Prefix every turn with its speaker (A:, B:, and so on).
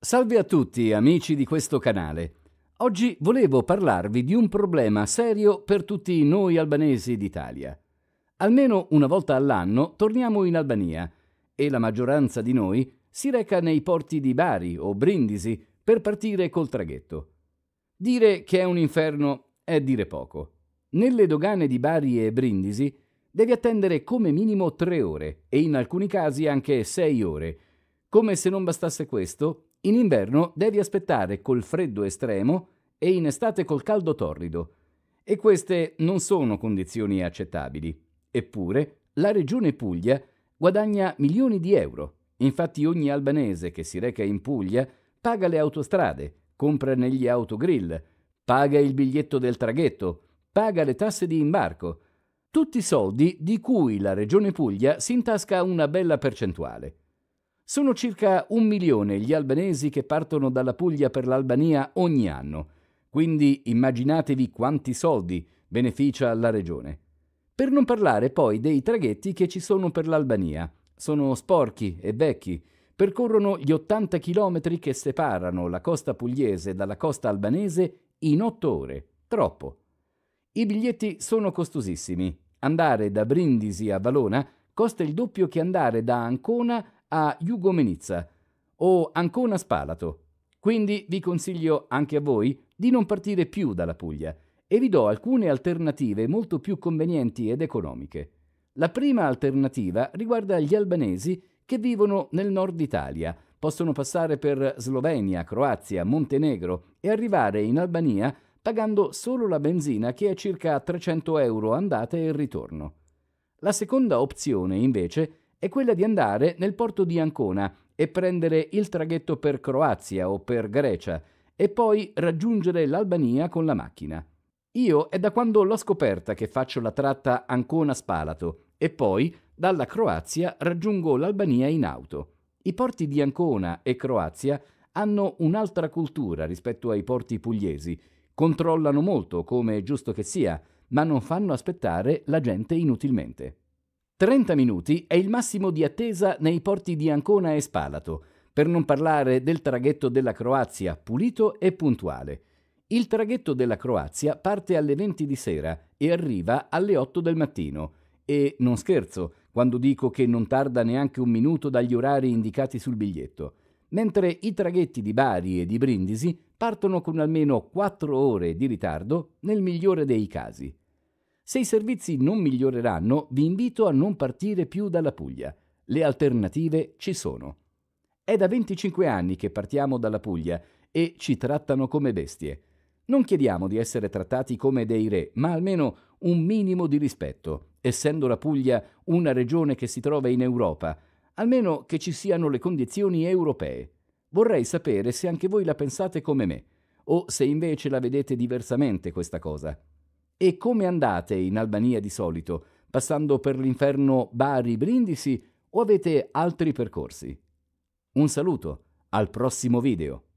A: Salve a tutti amici di questo canale. Oggi volevo parlarvi di un problema serio per tutti noi albanesi d'Italia. Almeno una volta all'anno torniamo in Albania e la maggioranza di noi si reca nei porti di Bari o Brindisi per partire col traghetto. Dire che è un inferno è dire poco. Nelle dogane di Bari e Brindisi devi attendere come minimo tre ore e in alcuni casi anche sei ore. Come se non bastasse questo, in inverno devi aspettare col freddo estremo e in estate col caldo torrido. E queste non sono condizioni accettabili. Eppure la regione Puglia guadagna milioni di euro. Infatti ogni albanese che si reca in Puglia paga le autostrade, compra negli autogrill, paga il biglietto del traghetto, paga le tasse di imbarco. Tutti soldi di cui la regione Puglia si intasca una bella percentuale. Sono circa un milione gli albanesi che partono dalla Puglia per l'Albania ogni anno, quindi immaginatevi quanti soldi beneficia la regione. Per non parlare poi dei traghetti che ci sono per l'Albania. Sono sporchi e vecchi, percorrono gli 80 chilometri che separano la costa pugliese dalla costa albanese in 8 ore. Troppo. I biglietti sono costosissimi. Andare da Brindisi a Valona costa il doppio che andare da Ancona a a Jugo Menizza o Ancona Spalato. Quindi vi consiglio anche a voi di non partire più dalla Puglia e vi do alcune alternative molto più convenienti ed economiche. La prima alternativa riguarda gli albanesi che vivono nel nord Italia, possono passare per Slovenia, Croazia, Montenegro e arrivare in Albania pagando solo la benzina che è circa 300 euro andata e ritorno. La seconda opzione, invece, è quella di andare nel porto di Ancona e prendere il traghetto per Croazia o per Grecia e poi raggiungere l'Albania con la macchina. Io è da quando l'ho scoperta che faccio la tratta Ancona-Spalato e poi dalla Croazia raggiungo l'Albania in auto. I porti di Ancona e Croazia hanno un'altra cultura rispetto ai porti pugliesi. Controllano molto, come è giusto che sia, ma non fanno aspettare la gente inutilmente. 30 minuti è il massimo di attesa nei porti di Ancona e Spalato, per non parlare del traghetto della Croazia, pulito e puntuale. Il traghetto della Croazia parte alle 20 di sera e arriva alle 8 del mattino. E non scherzo quando dico che non tarda neanche un minuto dagli orari indicati sul biglietto. Mentre i traghetti di Bari e di Brindisi partono con almeno 4 ore di ritardo nel migliore dei casi. Se i servizi non miglioreranno, vi invito a non partire più dalla Puglia. Le alternative ci sono. È da 25 anni che partiamo dalla Puglia e ci trattano come bestie. Non chiediamo di essere trattati come dei re, ma almeno un minimo di rispetto, essendo la Puglia una regione che si trova in Europa, almeno che ci siano le condizioni europee. Vorrei sapere se anche voi la pensate come me, o se invece la vedete diversamente questa cosa. E come andate in Albania di solito? Passando per l'inferno Bari Brindisi o avete altri percorsi? Un saluto, al prossimo video!